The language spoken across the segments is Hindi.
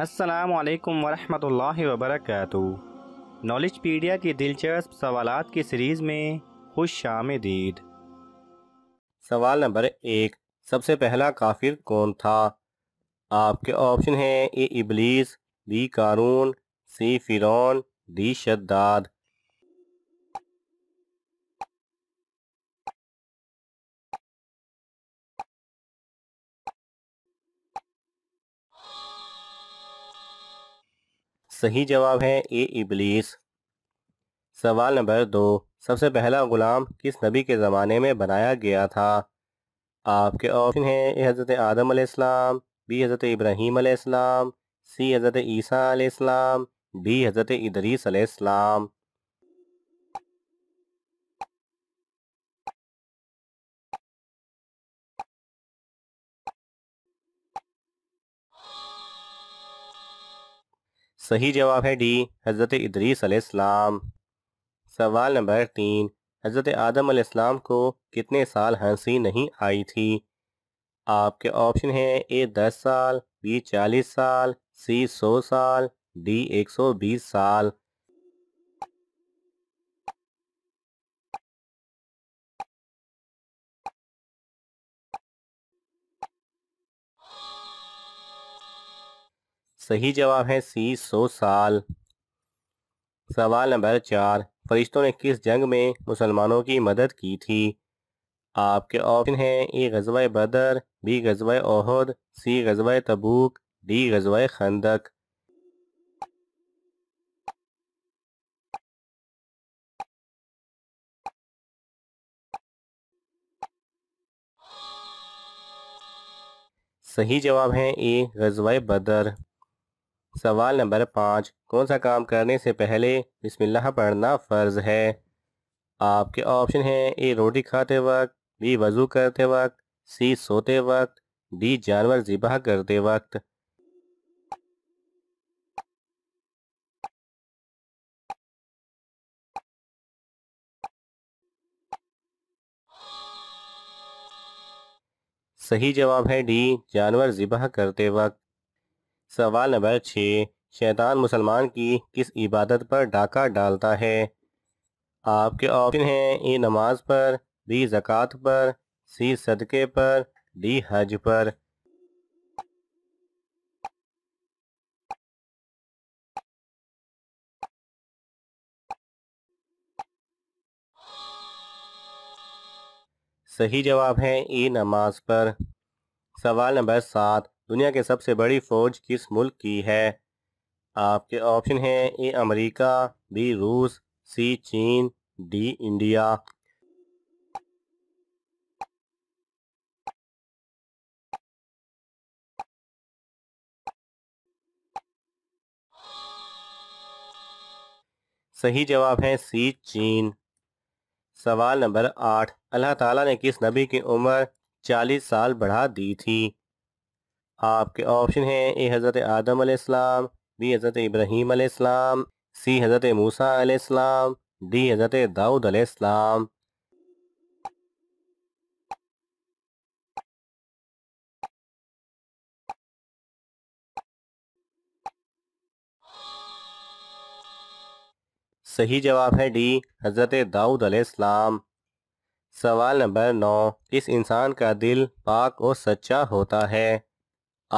असलकम वरहमल वबरक नॉलेज पीडिया की दिलचस्प सवाल की सीरीज़ में खुश शाम दीद सवाल नंबर एक सबसे पहला काफिर कौन था आपके ऑप्शन हैं ए इबलीस बी कारून सी फिर डी शाद सही जवाब है ए इबलीस सवाल नंबर दो सबसे पहला गुलाम किस नबी के ज़माने में बनाया गया था आपके ऑप्शन हैं ए हज़रत आदम आसमाम बी हज़रत इब्राहीम आसमाम सी हज़रत ईसा आसमाम डी हज़रत इदरीस आसमाम सही जवाब है डी हज़रत इदरीस अलैहिस्सलाम सवाल नंबर तीन हज़रत आदम अलैहिस्सलाम को कितने साल हंसी नहीं आई थी आपके ऑप्शन हैं ए दस साल बी चालीस साल सी सौ साल डी एक सौ बीस साल सही जवाब है सी सौ साल सवाल नंबर चार फरिश्तों ने किस जंग में मुसलमानों की मदद की थी आपके ऑप्शन हैं ए गजवा बदर बी गजवा ओहद सी गजवा तबूक डी गजवा खंदक सही जवाब है ए गजवा बदर सवाल नंबर पाँच कौन सा काम करने से पहले बिस्मिल्लाह पढ़ना फ़र्ज है आपके ऑप्शन हैं ए रोटी खाते वक्त बी वज़ू करते वक्त सी सोते वक्त डी जानवर ज़िबा करते वक्त सही जवाब है डी जानवर ज़िबा करते वक्त सवाल नंबर छः शैतान मुसलमान की किस इबादत पर डाका डालता है आपके ऑप्शन हैं ए नमाज पर बी ज़क़़त पर सी सदक़े पर डी हज पर सही जवाब है ए नमाज पर सवाल नंबर सात दुनिया के सबसे बड़ी फ़ौज किस मुल्क की है आपके ऑप्शन हैं ए अमेरिका बी रूस सी चीन डी इंडिया सही जवाब है सी चीन सवाल नंबर आठ अल्लाह ताला ने किस नबी की उम्र चालीस साल बढ़ा दी थी आपके ऑप्शन हैं ए हज़रत आदम आसमाम बी हज़रत इब्राहिम आलाम सी हज़रत मूसा आलाम डी हज़रत दाऊद आलाम सही जवाब है डी हज़रत दाऊद आसमाम सवाल नंबर नौ इस इंसान का दिल पाक और सच्चा होता है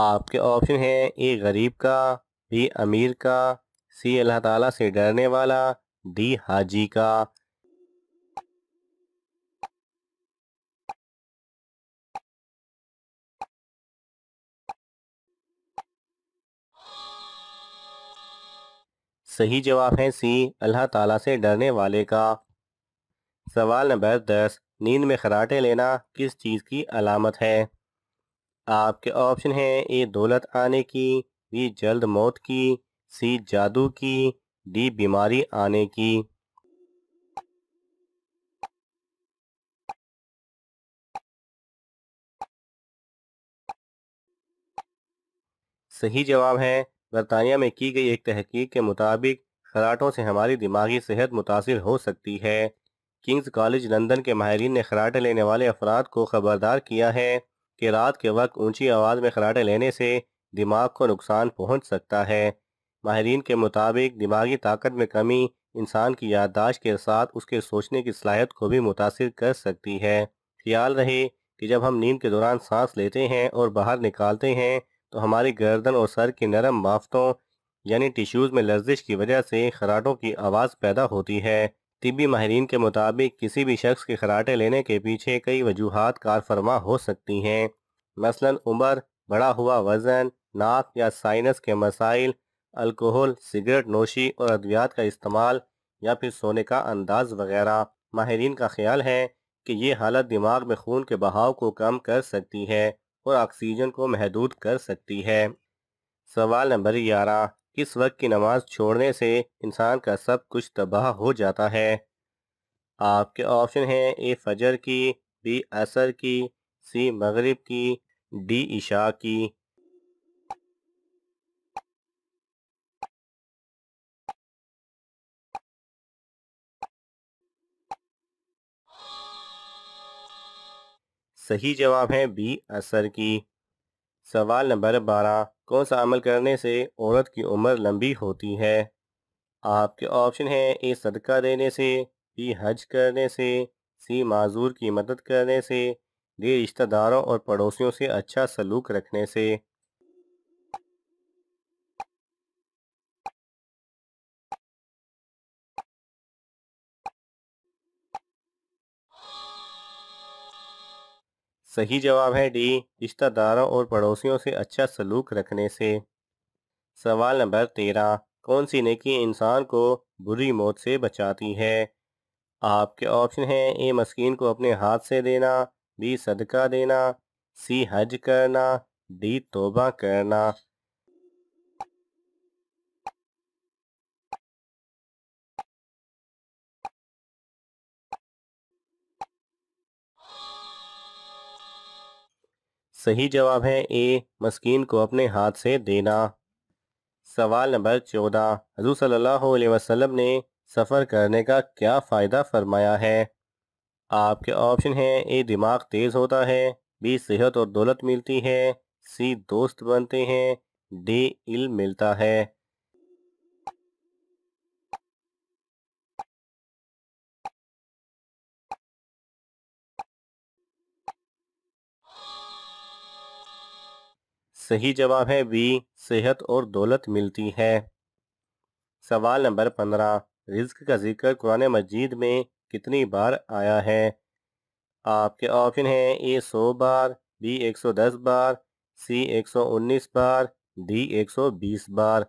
आपके ऑप्शन है ए गरीब का बी अमीर का सी अल्लाह ताला से डरने वाला डी हाजी का सही जवाब है सी अल्लाह ताला से डरने वाले का सवाल नंबर दस नींद में खराटे लेना किस चीज़ की अलामत है आपके ऑप्शन है ए दौलत आने की बी जल्द मौत की सी जादू की डी बीमारी आने की सही जवाब है बरतानिया में की गई एक तहकीक के मुताबिक खराटों से हमारी दिमागी सेहत मुतासर हो सकती है किंग्स कॉलेज लंदन के माहरीन ने खराटे लेने वाले अफराद को खबरदार किया है कि रात के वक्त ऊंची आवाज़ में खराटे लेने से दिमाग को नुकसान पहुंच सकता है माहरीन के मुताबिक दिमागी ताकत में कमी इंसान की याददाश्त के साथ उसके सोचने की सलाहियत को भी मुतासर कर सकती है ख्याल रहे कि जब हम नींद के दौरान सांस लेते हैं और बाहर निकालते हैं तो हमारी गर्दन और सर की नरम बाफ्तों यानी टिश्यूज़ में लर्जिश की वजह से खराटों की आवाज़ पैदा होती है तिबी माहरीन के मुताबिक किसी भी शख्स के खराटे लेने के पीछे कई वजूहत कारफरमा हो सकती हैं मसलन उम्र बढ़ा हुआ वज़न नाक या साइनस के मसाइल अल्कोहल सिगरेट नोशी और अद्वियात का इस्तेमाल या फिर सोने का अंदाज वगैरह माहरीन का ख्याल है कि ये हालत दिमाग में खून के बहाव को कम कर सकती है और ऑक्सीजन को महदूद कर सकती है सवाल नंबर ग्यारह किस वक्त की नमाज छोड़ने से इंसान का सब कुछ तबाह हो जाता है आपके ऑप्शन हैं ए फजर की बी असर की सी मगरिब की डी ईशा की सही जवाब है बी असर की सवाल नंबर बारह कौन सा अमल करने से औरत की उम्र लंबी होती है आपके ऑप्शन हैं ए सदका देने से बी हज करने से सी माजूर की मदद करने से डी रिश्तेदारों और पड़ोसियों से अच्छा सलूक रखने से सही जवाब है डी रिश्तेदारों और पड़ोसियों से अच्छा सलूक रखने से सवाल नंबर तेरह कौन सी नेकी इंसान को बुरी मौत से बचाती है आपके ऑप्शन हैं ए मस्किन को अपने हाथ से देना बी सदका देना सी हज करना डी तोबा करना सही जवाब है ए मस्किन को अपने हाथ से देना सवाल नंबर चौदह हजू सल्लल्लाहु अलैहि वसल्लम ने सफ़र करने का क्या फ़ायदा फरमाया है आपके ऑप्शन हैं ए दिमाग तेज़ होता है बी सेहत और दौलत मिलती है सी दोस्त बनते हैं डी इल मिलता है सही जवाब है बी सेहत और दौलत मिलती है सवाल नंबर पंद्रह रिज्क का जिक्र कुरान मजीद में कितनी बार आया है आपके ऑप्शन है ए सौ बार बी एक सौ दस बार सी एक सौ उन्नीस बार डी एक सौ बीस बार